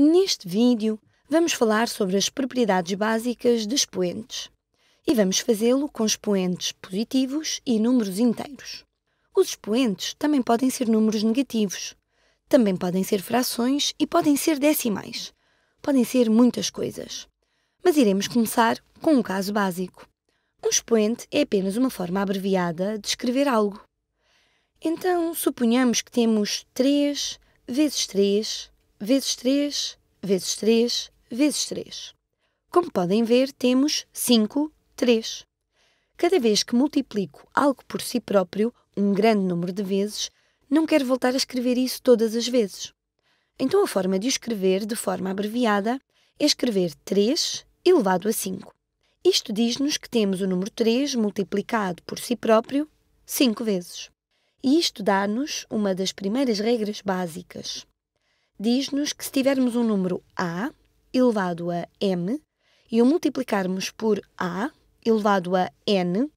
Neste vídeo, vamos falar sobre as propriedades básicas de expoentes. E vamos fazê-lo com expoentes positivos e números inteiros. Os expoentes também podem ser números negativos, também podem ser frações e podem ser decimais. Podem ser muitas coisas. Mas iremos começar com um caso básico. Um expoente é apenas uma forma abreviada de escrever algo. Então, suponhamos que temos 3 vezes 3 vezes 3, vezes 3, vezes 3. Como podem ver, temos 5, 3. Cada vez que multiplico algo por si próprio, um grande número de vezes, não quero voltar a escrever isso todas as vezes. Então a forma de o escrever de forma abreviada é escrever 3 elevado a 5. Isto diz-nos que temos o número 3 multiplicado por si próprio 5 vezes. E isto dá-nos uma das primeiras regras básicas diz-nos que se tivermos um número A elevado a M e o multiplicarmos por A elevado a N,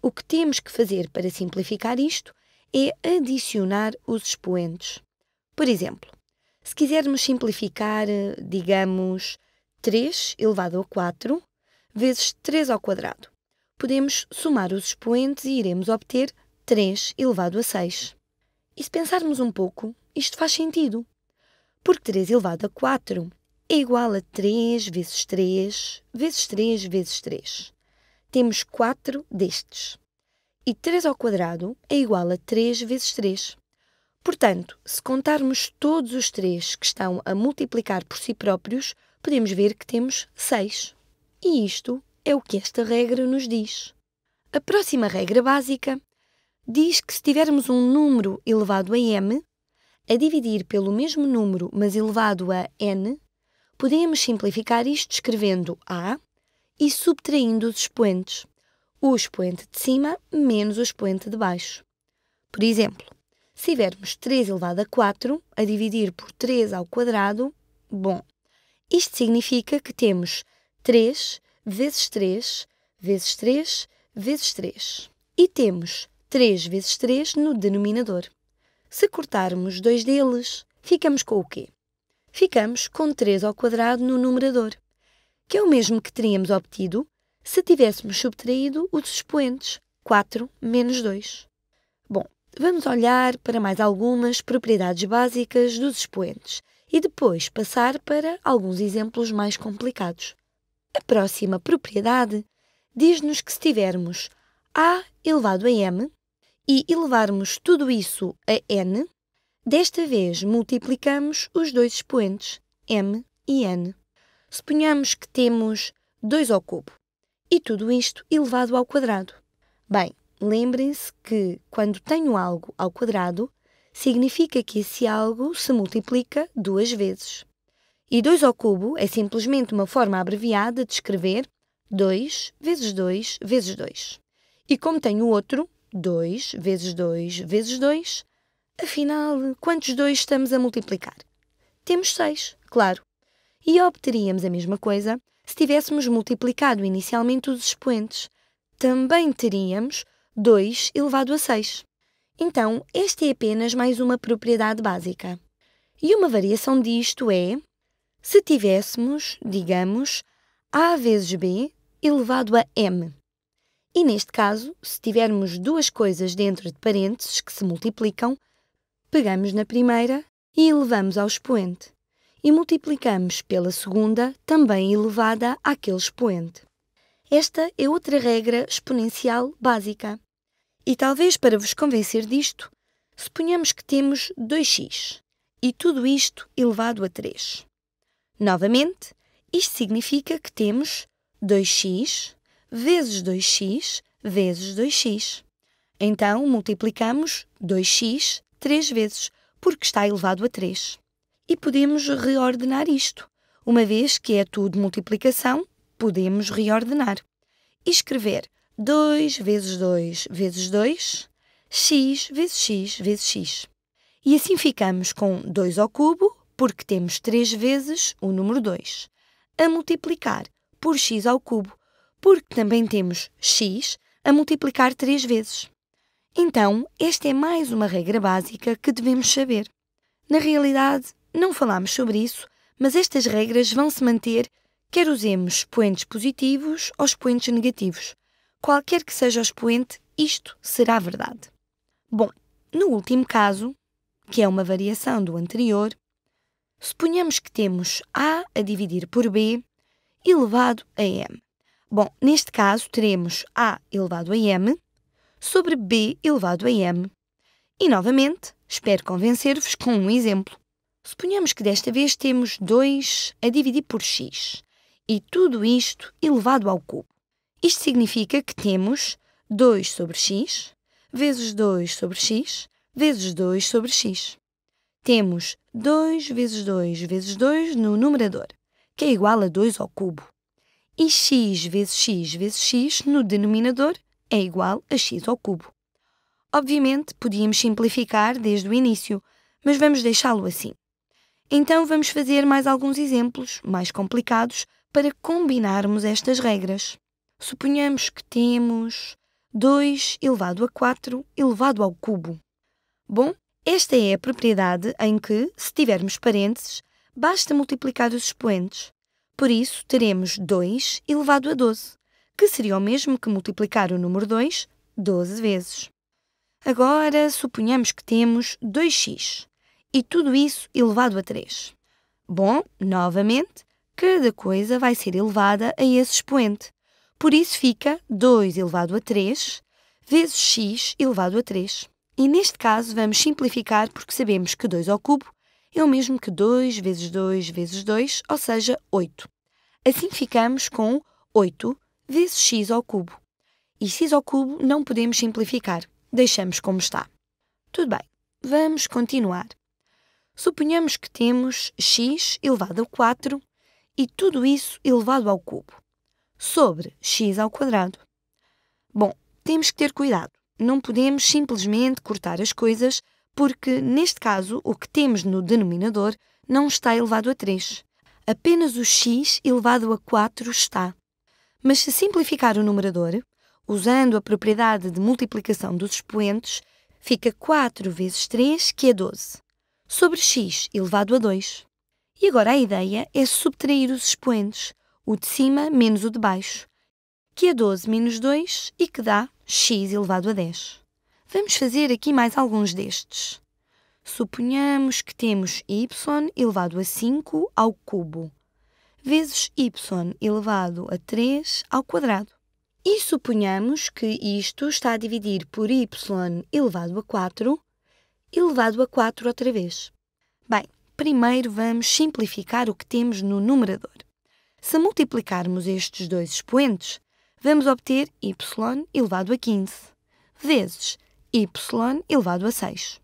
o que temos que fazer para simplificar isto é adicionar os expoentes. Por exemplo, se quisermos simplificar, digamos, 3 elevado a 4 vezes 3 ao quadrado, podemos somar os expoentes e iremos obter 3 elevado a 6. E se pensarmos um pouco, isto faz sentido. Porque 3 elevado a 4 é igual a 3 vezes 3 vezes 3 vezes 3. Temos 4 destes. E 3 ao quadrado é igual a 3 vezes 3. Portanto, se contarmos todos os 3 que estão a multiplicar por si próprios, podemos ver que temos 6. E isto é o que esta regra nos diz. A próxima regra básica diz que se tivermos um número elevado a m, a dividir pelo mesmo número, mas elevado a n, podemos simplificar isto escrevendo a e subtraindo os expoentes, o expoente de cima menos o expoente de baixo. Por exemplo, se tivermos 3 elevado a 4 a dividir por 3 ao quadrado, bom, isto significa que temos 3 vezes 3 vezes 3 vezes 3 e temos 3 vezes 3 no denominador. Se cortarmos dois deles, ficamos com o quê? Ficamos com 3 ao quadrado no numerador, que é o mesmo que teríamos obtido se tivéssemos subtraído os expoentes, 4 menos 2. Bom, vamos olhar para mais algumas propriedades básicas dos expoentes e depois passar para alguns exemplos mais complicados. A próxima propriedade diz-nos que se tivermos a elevado a m e elevarmos tudo isso a n, desta vez multiplicamos os dois expoentes, m e n. Suponhamos que temos 2 ao cubo e tudo isto elevado ao quadrado. Bem, lembrem-se que quando tenho algo ao quadrado, significa que esse algo se multiplica duas vezes. E 2 ao cubo é simplesmente uma forma abreviada de escrever 2 vezes 2 vezes 2. E como tenho outro, 2 vezes 2 vezes 2. Afinal, quantos 2 estamos a multiplicar? Temos 6, claro. E obteríamos a mesma coisa se tivéssemos multiplicado inicialmente os expoentes. Também teríamos 2 elevado a 6. Então, esta é apenas mais uma propriedade básica. E uma variação disto é se tivéssemos, digamos, a vezes b elevado a m. E neste caso, se tivermos duas coisas dentro de parênteses que se multiplicam, pegamos na primeira e elevamos ao expoente, e multiplicamos pela segunda, também elevada àquele expoente. Esta é outra regra exponencial básica. E talvez para vos convencer disto, suponhamos que temos 2x e tudo isto elevado a 3. Novamente, isto significa que temos 2x vezes 2x vezes 2x. Então, multiplicamos 2x três vezes, porque está elevado a 3. E podemos reordenar isto. Uma vez que é tudo multiplicação, podemos reordenar. E escrever 2 vezes 2 vezes 2, x vezes x vezes x. E assim ficamos com 2 ao cubo, porque temos 3 vezes o número 2, a multiplicar por x ao cubo, porque também temos x a multiplicar 3 vezes. Então, esta é mais uma regra básica que devemos saber. Na realidade, não falámos sobre isso, mas estas regras vão se manter quer usemos expoentes positivos ou expoentes negativos. Qualquer que seja o expoente, isto será verdade. Bom, no último caso, que é uma variação do anterior, suponhamos que temos A a dividir por B elevado a M. Bom, neste caso teremos A elevado a m sobre B elevado a m. E novamente, espero convencer-vos com um exemplo. Suponhamos que desta vez temos 2 a dividir por x e tudo isto elevado ao cubo. Isto significa que temos 2 sobre x vezes 2 sobre x vezes 2 sobre x. Temos 2 vezes 2 vezes 2 no numerador, que é igual a 2 ao cubo e x vezes x vezes x no denominador é igual a x ao cubo. Obviamente, podíamos simplificar desde o início, mas vamos deixá-lo assim. Então vamos fazer mais alguns exemplos, mais complicados, para combinarmos estas regras. Suponhamos que temos 2 elevado a 4 elevado ao cubo. Bom, esta é a propriedade em que, se tivermos parênteses, basta multiplicar os expoentes. Por isso, teremos 2 elevado a 12, que seria o mesmo que multiplicar o número 2 12 vezes. Agora, suponhamos que temos 2x e tudo isso elevado a 3. Bom, novamente, cada coisa vai ser elevada a esse expoente. Por isso fica 2 elevado a 3 vezes x elevado a 3. E neste caso vamos simplificar porque sabemos que 2 ao cubo é o mesmo que 2 vezes 2 vezes 2, ou seja, 8. Assim ficamos com 8 vezes x ao cubo. E x ao cubo não podemos simplificar, deixamos como está. Tudo bem, vamos continuar. Suponhamos que temos x elevado a 4 e tudo isso elevado ao cubo, sobre x ao quadrado. Bom, temos que ter cuidado. Não podemos simplesmente cortar as coisas porque, neste caso, o que temos no denominador não está elevado a 3. Apenas o x elevado a 4 está. Mas se simplificar o numerador, usando a propriedade de multiplicação dos expoentes, fica 4 vezes 3, que é 12, sobre x elevado a 2. E agora a ideia é subtrair os expoentes, o de cima menos o de baixo, que é 12 menos 2 e que dá x elevado a 10. Vamos fazer aqui mais alguns destes. Suponhamos que temos y elevado a 5 ao cubo, vezes y elevado a 3 ao quadrado. E suponhamos que isto está a dividir por y elevado a 4, elevado a 4 outra vez. Bem, primeiro vamos simplificar o que temos no numerador. Se multiplicarmos estes dois expoentes, vamos obter y elevado a 15, vezes y elevado a 6.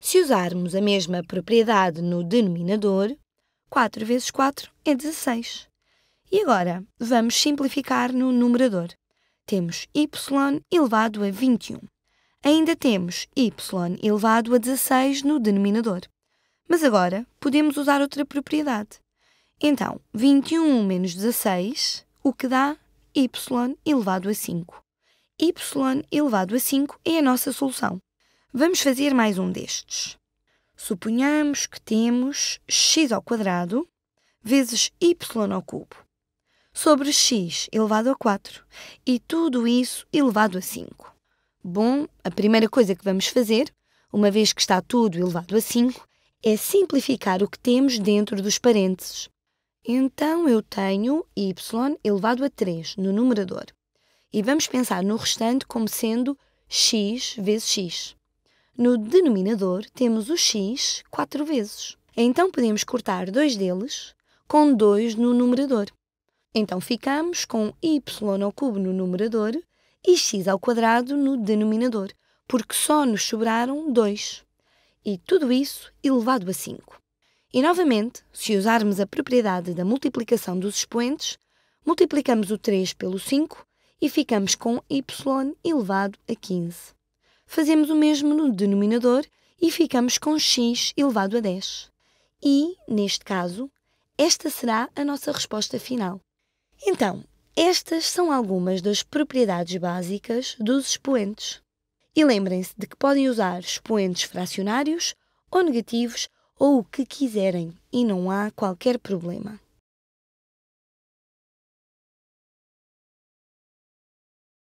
Se usarmos a mesma propriedade no denominador, 4 vezes 4 é 16. E agora, vamos simplificar no numerador. Temos y elevado a 21. Ainda temos y elevado a 16 no denominador. Mas agora, podemos usar outra propriedade. Então, 21 menos 16, o que dá y elevado a 5 y elevado a 5 é a nossa solução. Vamos fazer mais um destes. Suponhamos que temos x ao quadrado vezes y ao cubo sobre x elevado a 4 e tudo isso elevado a 5. Bom, a primeira coisa que vamos fazer, uma vez que está tudo elevado a 5, é simplificar o que temos dentro dos parênteses. Então eu tenho y elevado a 3 no numerador e vamos pensar no restante como sendo x vezes x. No denominador temos o x quatro vezes. Então podemos cortar dois deles com 2 no numerador. Então ficamos com y ao cubo no numerador e x ao quadrado no denominador, porque só nos sobraram 2. E tudo isso elevado a 5. E novamente, se usarmos a propriedade da multiplicação dos expoentes, multiplicamos o 3 pelo 5 e ficamos com y elevado a 15. Fazemos o mesmo no denominador e ficamos com x elevado a 10. E, neste caso, esta será a nossa resposta final. Então, estas são algumas das propriedades básicas dos expoentes. E lembrem-se de que podem usar expoentes fracionários ou negativos ou o que quiserem e não há qualquer problema.